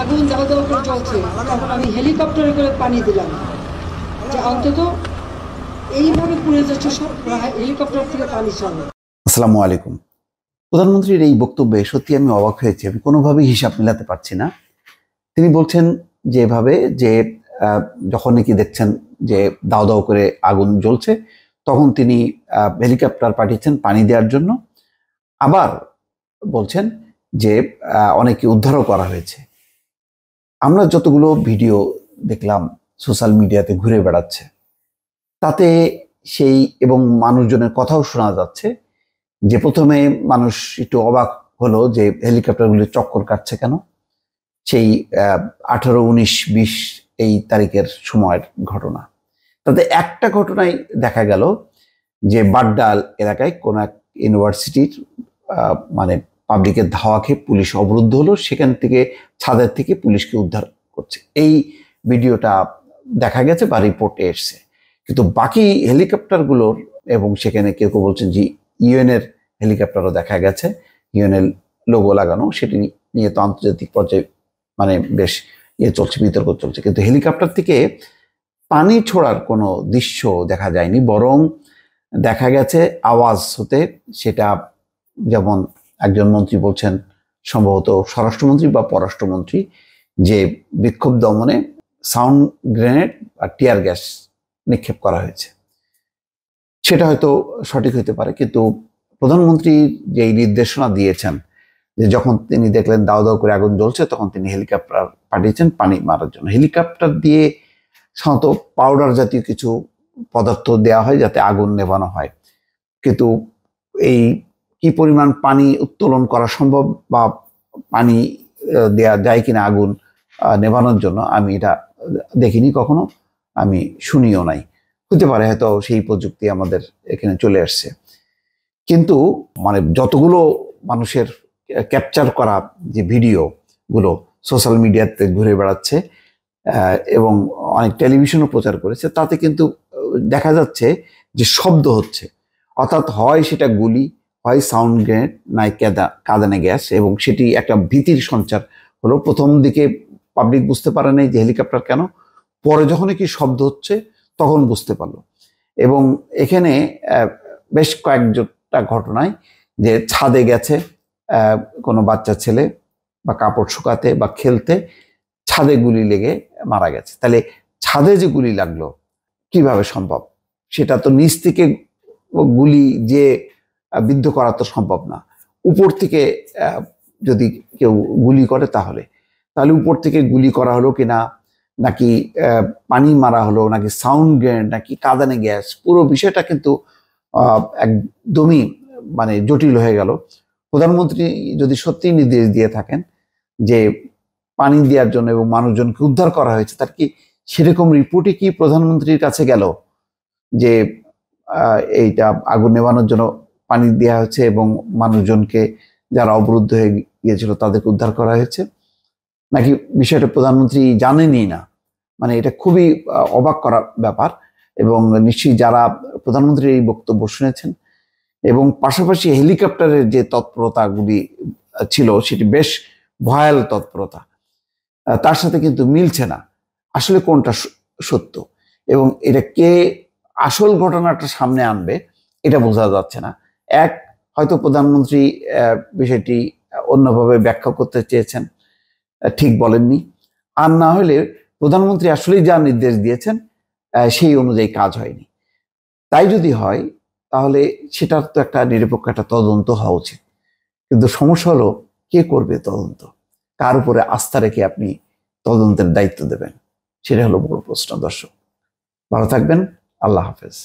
আগুন দাও দাও করে চলছে তখন আমি হেলিকপ্টারে করে পানি দিলাম যে অন্তত এইভাবে পুড়ে যাচ্ছে সব হেলিকপ্টার থেকে পানি চলে আসসালামু আলাইকুম প্রধানমন্ত্রীর এই বক্তব্যে সত্যি আমি অবাক হয়েছি আমি কোনোভাবেই হিসাব মিলাতে পারছি না তিনি বলছেন যেভাবে যে যখন নাকি দেখছেন যে দাও দাও করে আগুন জ্বলছে তখন তিনি হেলিকপ্টার পাঠিয়েছেন পানি দেওয়ার জন্য আবার বলছেন যে অনেকে উদ্ধারও করা হয়েছে আমরা যতগুলো ভিডিও দেখলাম সোশ্যাল মিডিয়াতে ঘুরে বেড়াচ্ছে তাতে সেই এবং মানুষজনের কথাও শোনা যাচ্ছে যে প্রথমে মানুষ একটু অবাক হলো যে হেলিকপ্টারগুলি চক্কর কাটছে কেন সেই আঠারো উনিশ বিশ এই তারিখের সময়ের ঘটনা তাতে একটা ঘটনায় দেখা গেল যে বাড্ডাল এলাকায় কোনো এক ইউনিভার্সিটির মানে পাবলিকের ধাওয়া খেয়ে পুলিশ অবরুদ্ধ হলো সেখান থেকে ছাদের থেকে পুলিশকে উদ্ধার করছে এই ভিডিওটা দেখা গেছে বা রিপোর্টে এসছে কিন্তু বাকি হেলিকপ্টারগুলোর এবং সেখানে কেউ কেউ বলছেন যে ইউএনের হেলিকপ্টারও দেখা গেছে ইউএনএল লোগো লাগানো সেটি নিয়ে তো আন্তর্জাতিক পর্যায়ে মানে বেশ ইয়ে চলছে বিতর্ক চলছে কিন্তু হেলিকপ্টার থেকে পানি ছোড়ার কোনো দৃশ্য দেখা যায়নি বরং দেখা গেছে আওয়াজ হতে সেটা যেমন একজন মন্ত্রী বলছেন সম্ভবত স্বরাষ্ট্রমন্ত্রী বা পররাষ্ট্রমন্ত্রী যে বিক্ষোভ দমনে সাউন্ড গ্রেনেড আর টিয়ার গ্যাস নিক্ষেপ করা হয়েছে সেটা হয়তো সঠিক হইতে পারে কিন্তু প্রধানমন্ত্রী যে নির্দেশনা দিয়েছেন যে যখন তিনি দেখলেন দাও দাও করে আগুন জ্বলছে তখন তিনি হেলিকপ্টার পাঠিয়েছেন পানি মারার জন্য হেলিকপ্টার দিয়ে সাধারণত পাউডার জাতীয় কিছু পদার্থ দেওয়া হয় যাতে আগুন নেভানো হয় কিন্তু এই কি পরিমাণ পানি উত্তোলন করা সম্ভব বা পানি দেয়া যায় কিনা আগুন নেভানোর জন্য আমি এটা দেখিনি কখনো আমি শুনিও নাই হতে পারে হয়তো সেই প্রযুক্তি আমাদের এখানে চলে আসছে কিন্তু মানে যতগুলো মানুষের ক্যাপচার করা যে ভিডিওগুলো সোশ্যাল মিডিয়াতে ঘুরে বেড়াচ্ছে এবং অনেক টেলিভিশনও প্রচার করেছে তাতে কিন্তু দেখা যাচ্ছে যে শব্দ হচ্ছে অর্থাৎ হয় সেটা গুলি হয় সাউন্ড গ্রেনেড নয় কাদা কাদানে গ্যাস এবং সেটি একটা ভীতির সঞ্চার হলো প্রথম দিকে পাবলিক বুঝতে পারে নাই যে হেলিকপ্টার কেন পরে যখন কি শব্দ হচ্ছে তখন বুঝতে পারলো এবং এখানে বেশ কয়েকজনটা ঘটনায় যে ছাদে গেছে কোনো বাচ্চা ছেলে বা কাপড় শুকাতে বা খেলতে ছাদে গুলি লেগে মারা গেছে তাহলে ছাদে যে গুলি লাগলো কিভাবে সম্ভব সেটা তো নিচ থেকে গুলি যে বিদ্ধ করা তো সম্ভব না উপর থেকে যদি কেউ গুলি করে তাহলে তাহলে উপর থেকে গুলি করা হলো কিনা নাকি পানি মারা হলো নাকি সাউন্ড গ্রেনেড নাকি কাদানে গ্যাস পুরো বিষয়টা কিন্তু একদমই মানে জটিল হয়ে গেল প্রধানমন্ত্রী যদি সত্যি নির্দেশ দিয়ে থাকেন যে পানি দেওয়ার জন্য এবং মানুষজনকে উদ্ধার করা হয়েছে তার কি সেরকম রিপোর্টই কি প্রধানমন্ত্রীর কাছে গেল যে এইটা আগুন নেবানোর জন্য পানি দেওয়া হয়েছে এবং মানুষজনকে যারা অবরুদ্ধ হয়ে গিয়েছিল তাদেরকে উদ্ধার করা হয়েছে নাকি বিষয়টা প্রধানমন্ত্রী জানেনই না মানে এটা খুবই অবাক করা ব্যাপার এবং নিশ্চয়ই যারা প্রধানমন্ত্রীর এই বক্তব্য শুনেছেন এবং পাশাপাশি হেলিকপ্টারের যে তৎপরতাগুলি ছিল সেটি বেশ ভয়াল তৎপরতা তার সাথে কিন্তু মিলছে না আসলে কোনটা সত্য এবং এটা কে আসল ঘটনাটা সামনে আনবে এটা বোঝা যাচ্ছে না এক হয়তো প্রধানমন্ত্রী বিষয়টি অন্যভাবে ব্যাখ্যা করতে চেয়েছেন ঠিক বলেননি আর না হলে প্রধানমন্ত্রী আসলেই যা নির্দেশ দিয়েছেন সেই অনুযায়ী কাজ হয়নি তাই যদি হয় তাহলে সেটার তো একটা নিরপেক্ষ একটা তদন্ত হওয়া উচিত কিন্তু সমস্যা হলো কে করবে তদন্ত কার উপরে আস্থা রেখে আপনি তদন্তের দায়িত্ব দেবেন সেটা হলো বড় প্রশ্ন দর্শক ভালো থাকবেন আল্লাহ হাফেজ